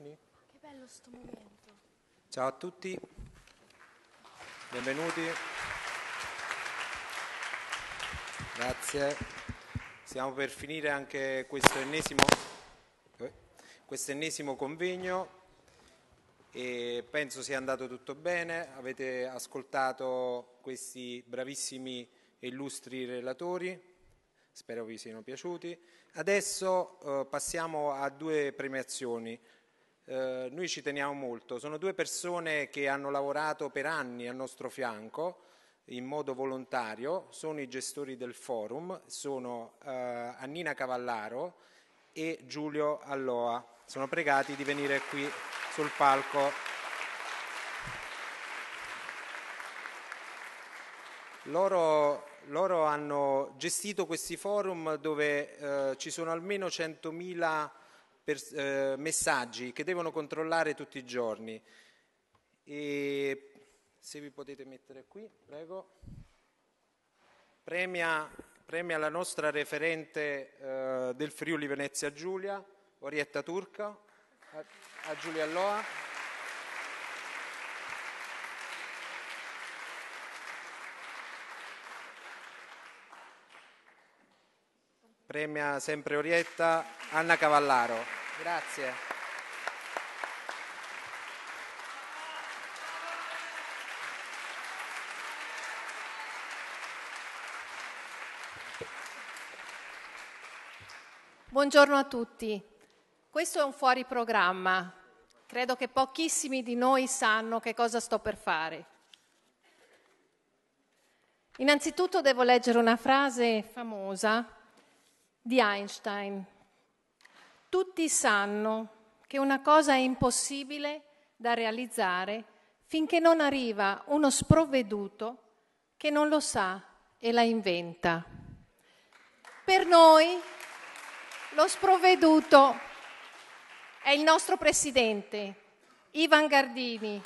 Marchini. Che bello sto momento. Ciao a tutti, benvenuti. Grazie. Siamo per finire anche questo ennesimo, eh, questo ennesimo convegno e penso sia andato tutto bene. Avete ascoltato questi bravissimi e illustri relatori spero vi siano piaciuti. Adesso eh, passiamo a due premiazioni. Eh, noi ci teniamo molto. Sono due persone che hanno lavorato per anni al nostro fianco in modo volontario, sono i gestori del forum, sono eh, Annina Cavallaro e Giulio Alloa. Sono pregati di venire qui sul palco. Loro, loro, hanno gestito questi forum dove eh, ci sono almeno 100.000 per, eh, messaggi che devono controllare tutti i giorni. E se vi potete mettere qui, prego. Premia, premia la nostra referente eh, del Friuli Venezia Giulia, Orietta Turca, a, a Giulia Loa. Premia sempre Orietta Anna Cavallaro. Grazie. Buongiorno a tutti. Questo è un fuori programma. Credo che pochissimi di noi sanno che cosa sto per fare. Innanzitutto devo leggere una frase famosa di Einstein. Tutti sanno che una cosa è impossibile da realizzare finché non arriva uno sprovveduto che non lo sa e la inventa. Per noi lo sprovveduto è il nostro presidente, Ivan Gardini,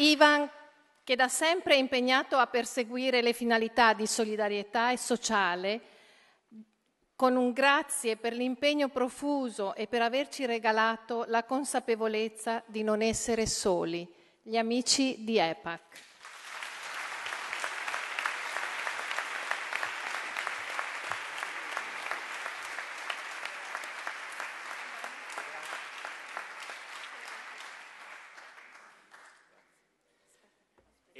Ivan, che da sempre è impegnato a perseguire le finalità di solidarietà e sociale, con un grazie per l'impegno profuso e per averci regalato la consapevolezza di non essere soli, gli amici di EPAC.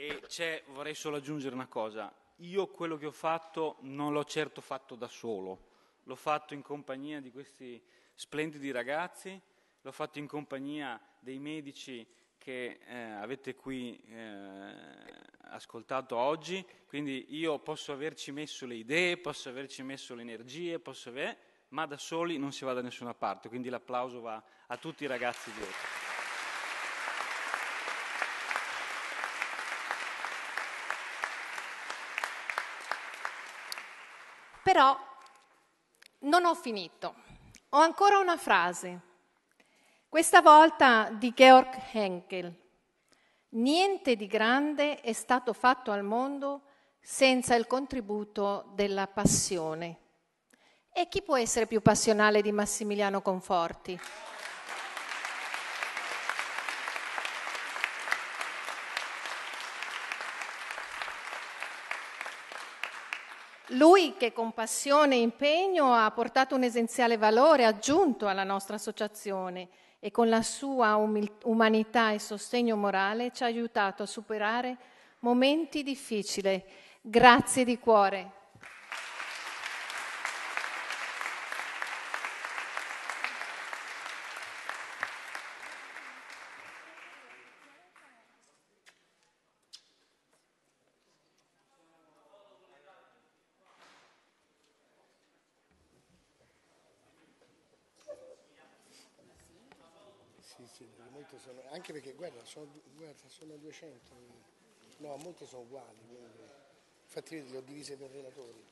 E vorrei solo aggiungere una cosa, io quello che ho fatto non l'ho certo fatto da solo, l'ho fatto in compagnia di questi splendidi ragazzi, l'ho fatto in compagnia dei medici che eh, avete qui eh, ascoltato oggi, quindi io posso averci messo le idee, posso averci messo le energie, aver... ma da soli non si va da nessuna parte, quindi l'applauso va a tutti i ragazzi dietro. Però non ho finito. Ho ancora una frase, questa volta di Georg Henkel. Niente di grande è stato fatto al mondo senza il contributo della passione. E chi può essere più passionale di Massimiliano Conforti? Lui che con passione e impegno ha portato un essenziale valore aggiunto alla nostra associazione e con la sua umil- umanità e sostegno morale ci ha aiutato a superare momenti difficili. Grazie di cuore. Sì, sì, molte sono, anche perché guarda, sono, guarda, sono 200, eh. no, molte sono uguali, quindi, infatti le ho divise per relatori.